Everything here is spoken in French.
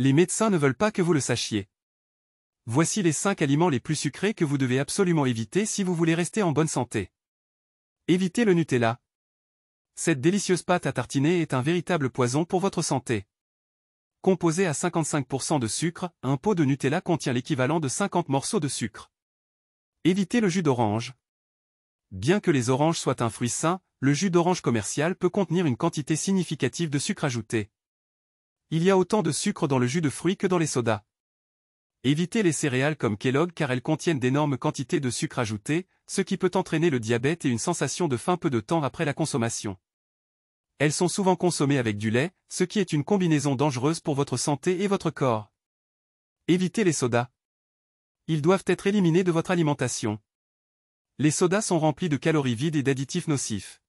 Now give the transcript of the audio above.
Les médecins ne veulent pas que vous le sachiez. Voici les 5 aliments les plus sucrés que vous devez absolument éviter si vous voulez rester en bonne santé. Évitez le Nutella. Cette délicieuse pâte à tartiner est un véritable poison pour votre santé. Composée à 55% de sucre, un pot de Nutella contient l'équivalent de 50 morceaux de sucre. Évitez le jus d'orange. Bien que les oranges soient un fruit sain, le jus d'orange commercial peut contenir une quantité significative de sucre ajouté. Il y a autant de sucre dans le jus de fruits que dans les sodas. Évitez les céréales comme Kellogg car elles contiennent d'énormes quantités de sucre ajouté, ce qui peut entraîner le diabète et une sensation de faim peu de temps après la consommation. Elles sont souvent consommées avec du lait, ce qui est une combinaison dangereuse pour votre santé et votre corps. Évitez les sodas. Ils doivent être éliminés de votre alimentation. Les sodas sont remplis de calories vides et d'additifs nocifs.